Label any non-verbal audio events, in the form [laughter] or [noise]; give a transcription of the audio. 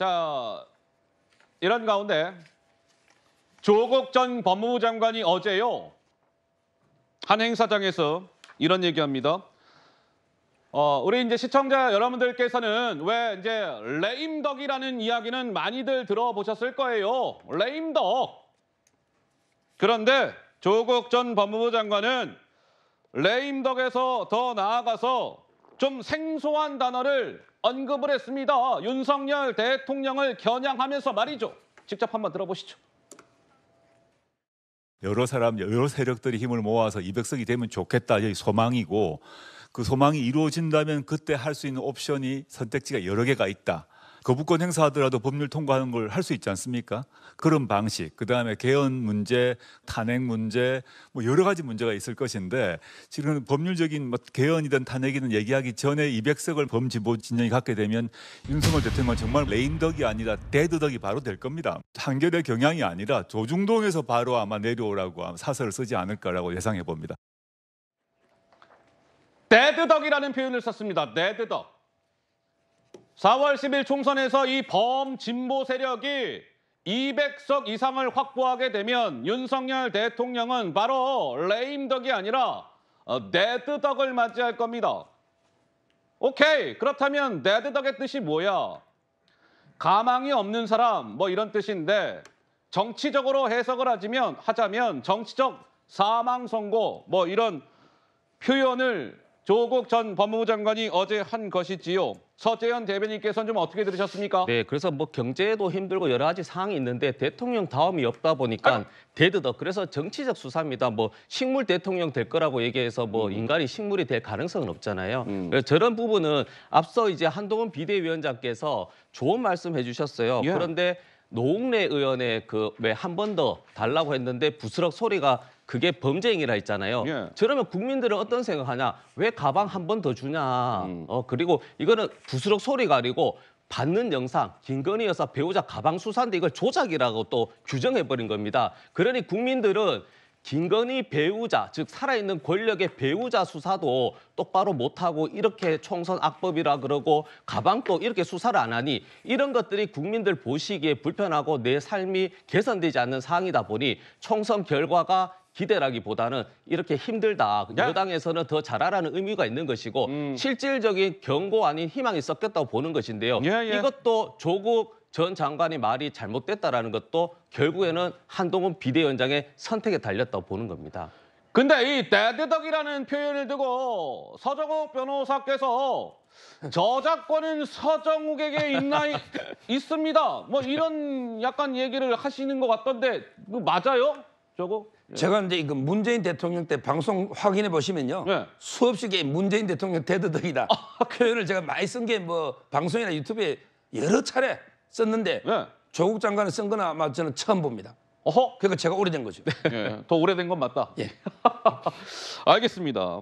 자, 이런 가운데 조국 전 법무부 장관이 어제요. 한 행사장에서 이런 얘기합니다. 어, 우리 이제 시청자 여러분들께서는 왜 이제 레임덕이라는 이야기는 많이들 들어보셨을 거예요. 레임덕. 그런데 조국 전 법무부 장관은 레임덕에서 더 나아가서 좀 생소한 단어를 언급을 했습니다. 윤석열 대통령을 겨냥하면서 말이죠. 직접 한번 들어보시죠. 여러 사람, 여러 세력들이 힘을 모아서 200석이 되면 좋겠다. 이 소망이고 그 소망이 이루어진다면 그때 할 수 있는 옵션이 선택지가 여러 개가 있다. 거부권 행사하더라도 법률 통과하는 걸 할 수 있지 않습니까? 그런 방식, 그 다음에 개헌 문제, 탄핵 문제, 뭐 여러 가지 문제가 있을 것인데 지금 법률적인 뭐 개헌이든 탄핵이든 얘기하기 전에 200석을 범지보 진영이 갖게 되면 윤석열 대통령은 정말 레인덕이 아니라 데드덕이 바로 될 겁니다. 한결의 경향이 아니라 조중동에서 바로 아마 내려오라고 사설을 쓰지 않을까라고 예상해 봅니다. 데드덕이라는 표현을 썼습니다. 데드덕. 4월 10일 총선에서 이 범진보 세력이 200석 이상을 확보하게 되면 윤석열 대통령은 바로 레임덕이 아니라 네드덕을 어, 맞이할 겁니다. 오케이, 그렇다면 네드덕의 뜻이 뭐야? 가망이 없는 사람, 뭐 이런 뜻인데 정치적으로 해석을 하자면, 하자면 정치적 사망 선고, 뭐 이런 표현을 조국 전 법무부 장관이 어제 한 것이지요. 서재현 대변인께서는 좀 어떻게 들으셨습니까? 네, 그래서 뭐 경제도 힘들고 여러 가지 상황이 있는데 대통령 다음이 없다 보니까 아유. 데드덕 그래서 정치적 수사입니다. 뭐 식물 대통령 될 거라고 얘기해서 뭐 음. 인간이 식물이 될 가능성은 없잖아요. 음. 그래서 저런 부분은 앞서 이제 한동훈 비대위원장께서 좋은 말씀 해주셨어요. 예. 그런데 노웅래 의원의 그 왜 한 번 더 달라고 했는데 부스럭 소리가 그게 범죄 행위라 했잖아요. 예. 저러면 국민들은 어떤 생각하냐? 왜 가방 한 번 더 주냐? 음. 어 그리고 이거는 부스럭 소리가 아니고 받는 영상, 김건희 여사 배우자 가방 수사인데 이걸 조작이라고 또 규정해버린 겁니다. 그러니 국민들은 김건희 배우자, 즉 살아있는 권력의 배우자 수사도 똑바로 못하고 이렇게 총선 악법이라 그러고 가방도 이렇게 수사를 안 하니 이런 것들이 국민들 보시기에 불편하고 내 삶이 개선되지 않는 사항이다 보니 총선 결과가 기대라기보다는 이렇게 힘들다. 야. 여당에서는 더 잘하라는 의미가 있는 것이고 음. 실질적인 경고 아닌 희망이 섞였다고 보는 것인데요. 예, 예. 이것도 조국 전 장관의 말이 잘못됐다라는 것도 결국에는 한동훈 비대위원장의 선택에 달렸다고 보는 겁니다. 근데 이 대대덕이라는 표현을 두고 서정욱 변호사께서 저작권은 서정욱에게 있나 [laughs] 있습니다. 뭐 이런 약간 얘기를 하시는 것 같던데 그 맞아요? 저거? 예. 제가 이제 이거 그 문재인 대통령 때 방송 확인해 보시면요. 네. 수없이 게 문재인 대통령 대드덕이다. 아, 표현을 제가 많이 쓴 게 뭐 방송이나 유튜브에 여러 차례 썼는데 네. 조국 장관을 쓴 거나 아마 저는 처음 봅니다. 어허. 그러니까 제가 오래된 거죠. 네. 더 오래된 건 맞다. 예. [laughs] 알겠습니다.